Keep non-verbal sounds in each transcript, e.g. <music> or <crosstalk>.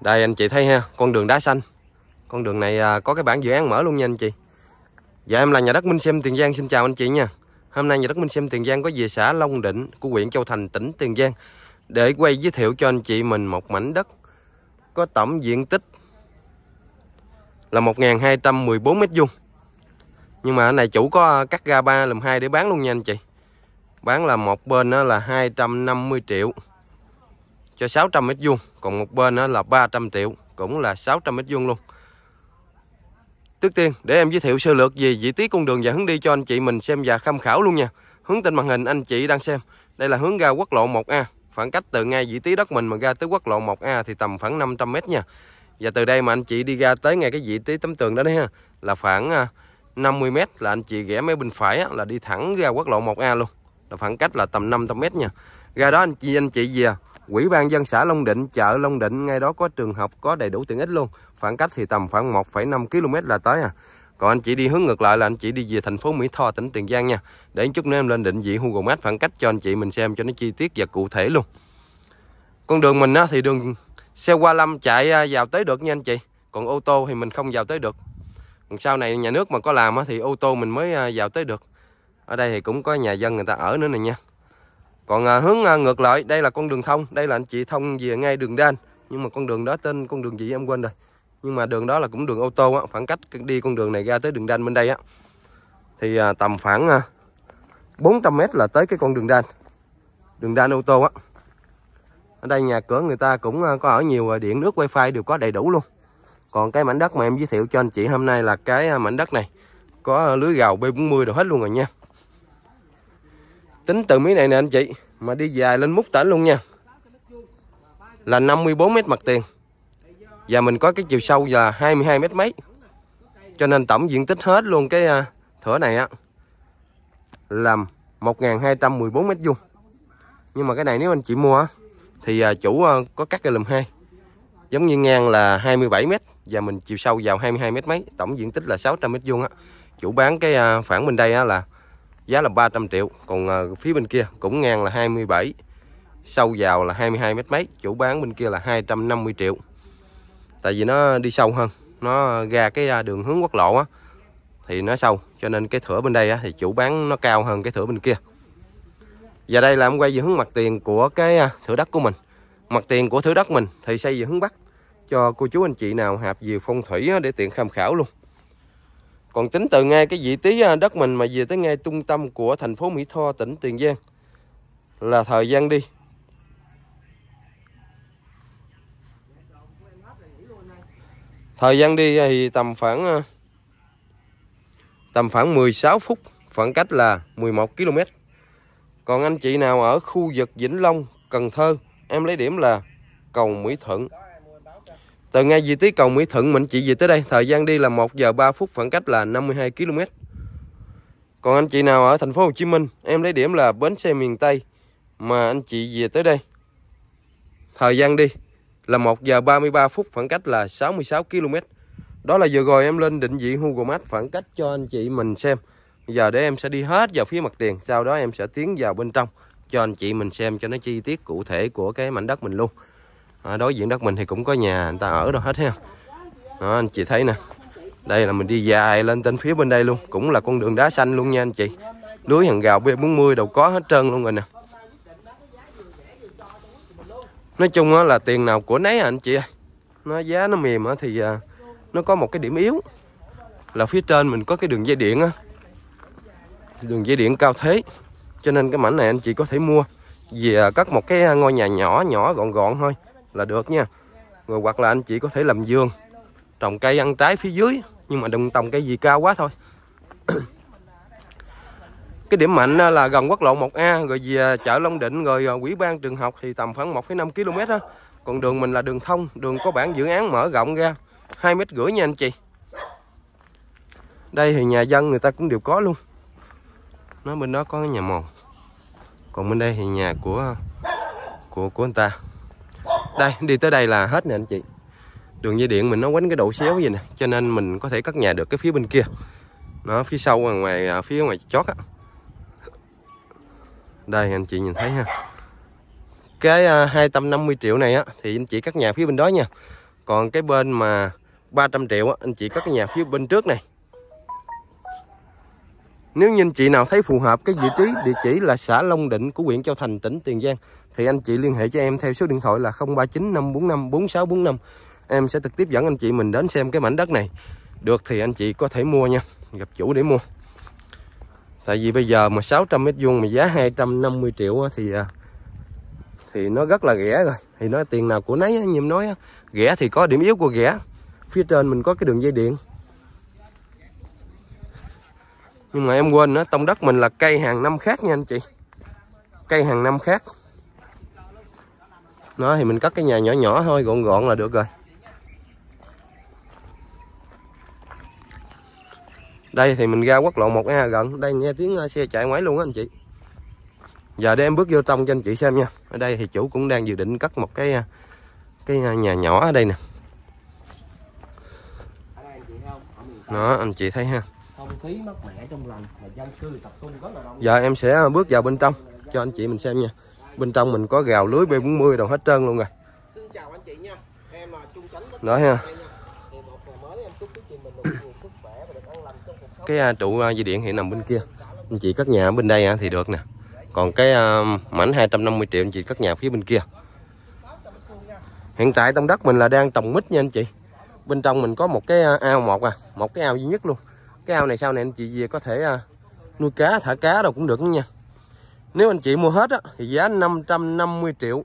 đây anh chị thấy ha con đường đá xanh con đường này à, có cái bản dự án mở luôn nha anh chị dạ em là nhà đất Minh Xem Tiền Giang xin chào anh chị nha hôm nay nhà đất Minh Xem Tiền Giang có về xã Long Định của huyện Châu Thành tỉnh Tiền Giang để quay giới thiệu cho anh chị mình một mảnh đất có tổng diện tích là 1.214 mét vuông nhưng mà ở này chủ có à, cắt ra 3 lùm 2 để bán luôn nha anh chị bán là một bên đó là 250 triệu cho 600 mét vuông còn một bên là 300 triệu cũng là 600 mét vuông luôn Trước tiên để em giới thiệu sơ lược về vị trí con đường và hướng đi cho anh chị mình xem và tham khảo luôn nha Hướng trên màn hình anh chị đang xem Đây là hướng ra quốc lộ 1A Khoảng cách từ ngay vị trí đất mình mà ra tới quốc lộ 1A thì tầm khoảng 500 mét nha Và từ đây mà anh chị đi ra tới ngay cái vị trí tấm tường đó đấy ha Là khoảng 50 à, mét là anh chị ghẻ máy bên phải là đi thẳng ra quốc lộ 1A luôn là Khoảng cách là tầm 500 mét nha Ra đó anh chị anh chị về Quỹ ban dân xã Long Định, chợ Long Định ngay đó có trường học có đầy đủ tiện ích luôn. Khoảng cách thì tầm khoảng 1,5 km là tới à. Còn anh chị đi hướng ngược lại là anh chị đi về thành phố Mỹ Tho, tỉnh Tiền Giang nha. Để chút nữa em lên định vị Google Maps khoảng cách cho anh chị mình xem cho nó chi tiết và cụ thể luôn. Con đường mình á, thì đường xe qua lâm chạy à, vào tới được nha anh chị. Còn ô tô thì mình không vào tới được. Còn sau này nhà nước mà có làm á, thì ô tô mình mới à, vào tới được. Ở đây thì cũng có nhà dân người ta ở nữa này nha còn à, hướng à, ngược lại đây là con đường thông đây là anh chị thông về ngay đường đan nhưng mà con đường đó tên con đường gì em quên rồi nhưng mà đường đó là cũng đường ô tô á, khoảng cách đi con đường này ra tới đường đan bên đây á thì à, tầm khoảng à, 400 m là tới cái con đường đan đường đan ô tô á ở đây nhà cửa người ta cũng à, có ở nhiều à, điện nước wifi đều có đầy đủ luôn còn cái mảnh đất mà em giới thiệu cho anh chị hôm nay là cái à, mảnh đất này có lưới gầu B40 đồ hết luôn rồi nha tính từ miếng này nè anh chị mà đi dài lên mút tỉnh luôn nha là 54 mét mặt tiền và mình có cái chiều sâu là 22 mét mấy cho nên tổng diện tích hết luôn cái à, thửa này á làm 1.214 mét vuông nhưng mà cái này nếu anh chị mua thì à, chủ à, có cắt cái lùm hai giống như ngang là 27 mét và mình chiều sâu vào 22 mét mấy tổng diện tích là 600 mét vuông á chủ bán cái khoảng bên đây á là giá là 300 triệu còn ờ, phía bên kia cũng ngang là 27 sâu vào là 22 mét mấy chủ bán bên kia là 250 triệu tại vì nó đi sâu hơn nó ra cái à, đường hướng quốc lộ á thì nó sâu cho nên cái thửa bên đây á, thì chủ bán nó cao hơn cái thửa bên kia và đây là em quay về hướng mặt tiền của cái à, thửa đất của mình mặt tiền của thửa đất mình thì xây về hướng bắc cho cô chú anh chị nào hạp về phong thủy để tiện tham khảo luôn còn tính từ ngay cái vị trí à, đất mình mà về tới ngay trung tâm của thành phố Mỹ Tho, tỉnh Tiền Giang là thời gian đi. Thời gian đi thì tầm khoảng à, tầm khoảng 16 phút, khoảng cách là 11 km. Còn anh chị nào ở khu vực Vĩnh Long, Cần Thơ, em lấy điểm là cầu Mỹ Thuận từ ngay vị trí cầu Mỹ Thuận mình chị về tới đây, thời gian đi là 1 giờ 3 phút, khoảng cách là 52 km. Còn anh chị nào ở thành phố Hồ Chí Minh, em lấy điểm là bến xe miền Tây mà anh chị về tới đây. Thời gian đi là 1 giờ 33 phút, khoảng cách là 66 km. Đó là vừa rồi em lên định vị Google Maps khoảng cách cho anh chị mình xem. Giờ để em sẽ đi hết vào phía mặt tiền, sau đó em sẽ tiến vào bên trong cho anh chị mình xem cho nó chi tiết cụ thể của cái mảnh đất mình luôn à, đối diện đất mình thì cũng có nhà người ta ở đâu hết ha đó, anh chị thấy nè đây là mình đi dài lên trên phía bên đây luôn cũng là con đường đá xanh luôn nha anh chị lưới hàng gào B40 đâu có hết trơn luôn rồi nè nói chung là tiền nào của nấy à anh chị nó giá nó mềm thì à, nó có một cái điểm yếu là phía trên mình có cái đường dây điện á đường dây điện cao thế cho nên cái mảnh này anh chị có thể mua về cất một cái à, ngôi nhà nhỏ nhỏ gọn gọn thôi là được nha rồi hoặc là anh chị có thể làm vườn trồng cây ăn trái phía dưới nhưng mà đừng trồng cây gì cao quá thôi <clears throat> cái điểm mạnh à, là gần quốc lộ 1A rồi về à, chợ Long Định rồi à, quỹ ban trường học thì tầm khoảng 1,5 km đó. còn đường mình là đường thông đường có bản dự án mở rộng ra hai mét rưỡi nha anh chị đây thì nhà dân người ta cũng đều có luôn nó bên đó có cái nhà mòn còn bên đây thì nhà của của của anh ta đây đi tới đây là hết nè anh chị đường dây điện mình nó quánh cái độ xéo gì nè cho nên mình có thể cắt nhà được cái phía bên kia nó phía sau à, ngoài à, phía ngoài chót á đây anh chị nhìn thấy ha cái uh, à, 250 triệu này á thì anh chị cắt nhà phía bên đó nha còn cái bên mà 300 triệu á anh chị cắt nhà phía bên trước này nếu như anh chị nào thấy phù hợp cái vị trí địa chỉ là xã Long Định của huyện Châu Thành tỉnh Tiền Giang thì anh chị liên hệ cho em theo số điện thoại là 039 545 4645. Em sẽ trực tiếp dẫn anh chị mình đến xem cái mảnh đất này. Được thì anh chị có thể mua nha, gặp chủ để mua. Tại vì bây giờ mà 600 m 2 mà giá 250 triệu thì à, thì nó rất là rẻ rồi. Thì nói tiền nào của nấy như em nói, rẻ thì có điểm yếu của rẻ. Phía trên mình có cái đường dây điện nhưng mà em quên nữa tông đất mình là cây hàng năm khác nha anh chị cây hàng năm khác nó thì mình cất cái nhà nhỏ nhỏ thôi gọn gọn là được rồi đây thì mình ra quốc lộ 1 a gần đây nghe tiếng ờ, xe chạy ngoái luôn á anh chị giờ để em bước vô trong cho anh chị xem nha ở đây thì chủ cũng đang dự định cất một cái ờ, cái ờ, nhà nhỏ ở đây nè đó anh chị thấy ha không khí mát mẻ trong lành mà dân cư tập trung rất là đông giờ dạ, em sẽ bước vào bên trong cho anh chị mình xem nha bên trong mình có gào lưới B40 đồ hết trơn luôn rồi xin chào anh chị nha em à, Trung Chánh đó ha cái à, trụ à, dây điện hiện nằm bên kia anh chị cất nhà bên đây thì được nè còn cái mảnh 250 triệu anh chị cất nhà phía bên kia hiện tại trong đất mình là đang trồng mít nha anh chị bên trong mình có một cái ao một à một cái ao duy nhất luôn cái ao này sau này anh chị về có thể à, nuôi cá thả cá đâu cũng được nha nếu anh chị mua hết á, thì giá 550 triệu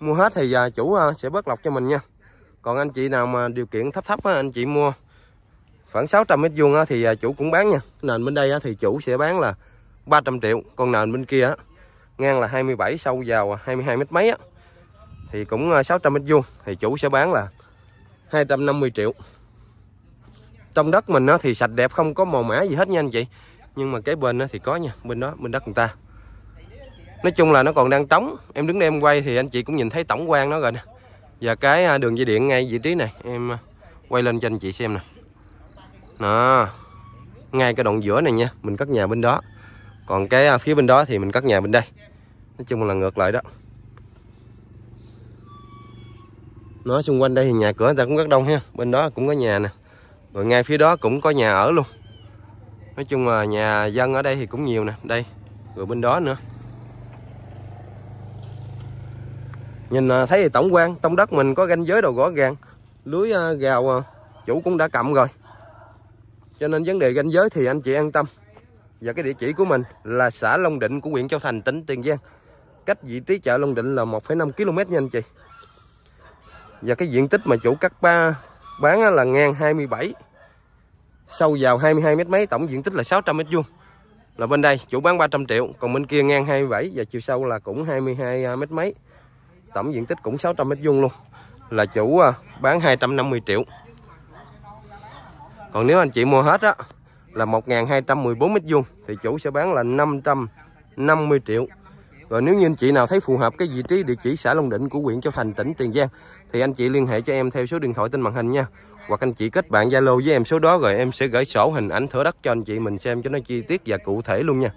mua hết thì à, chủ à, sẽ bớt lọc cho mình nha còn anh chị nào mà điều kiện thấp thấp á, anh chị mua khoảng 600 mét vuông thì chủ cũng bán nha nền bên đây á, thì chủ sẽ bán là 300 triệu còn nền bên kia á, ngang là 27 sâu vào 22 mét mấy á, thì cũng 600 mét vuông thì chủ sẽ bán là 250 triệu trong đất mình nó thì sạch đẹp không có màu mã gì hết nha anh chị nhưng mà cái bên nó thì có nha bên đó bên đất người ta nói chung là nó còn đang trống em đứng đây em quay thì anh chị cũng nhìn thấy tổng quan nó rồi nè và cái à, đường dây điện ngay vị trí này em à, quay lên cho anh chị xem nè đó ngay cái đoạn giữa này nha mình cất nhà bên đó còn cái à, phía bên đó thì mình cất nhà bên đây nói chung là ngược lại đó nó xung quanh đây thì nhà cửa người ta cũng rất đông ha bên đó cũng có nhà nè rồi ngay phía đó cũng có nhà ở luôn nói chung là nhà dân ở đây thì cũng nhiều nè đây rồi bên đó nữa nhìn à, thấy thì tổng quan tông đất mình có ranh giới đầu rõ ràng lưới à, gào à, chủ cũng đã cầm rồi cho nên vấn đề ranh giới thì anh chị an tâm và cái địa chỉ của mình là xã Long Định của huyện Châu Thành tỉnh Tiền Giang cách vị trí chợ Long Định là 1,5 km nha anh chị và cái diện tích mà chủ cắt ba bán là ngang 27 sâu vào 22 mét mấy tổng diện tích là 600 mét vuông là bên đây chủ bán 300 triệu còn bên kia ngang 27 và chiều sâu là cũng 22 à, mét mấy tổng diện tích cũng 600 mét vuông luôn là chủ à, bán 250 triệu còn nếu anh chị mua hết á là 1.214 mét vuông thì chủ sẽ bán là 550 triệu và nếu như anh chị nào thấy phù hợp cái vị trí địa chỉ xã Long Định của huyện Châu Thành tỉnh Tiền Giang thì anh chị liên hệ cho em theo số điện thoại trên màn hình nha hoặc anh chị kết bạn Zalo với em số đó rồi em sẽ gửi sổ hình ảnh thửa đất cho anh chị mình xem cho nó chi tiết và cụ thể luôn nha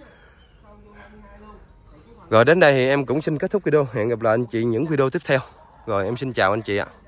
rồi đến đây thì em cũng xin kết thúc video hẹn gặp lại anh chị những video tiếp theo rồi em xin chào anh chị ạ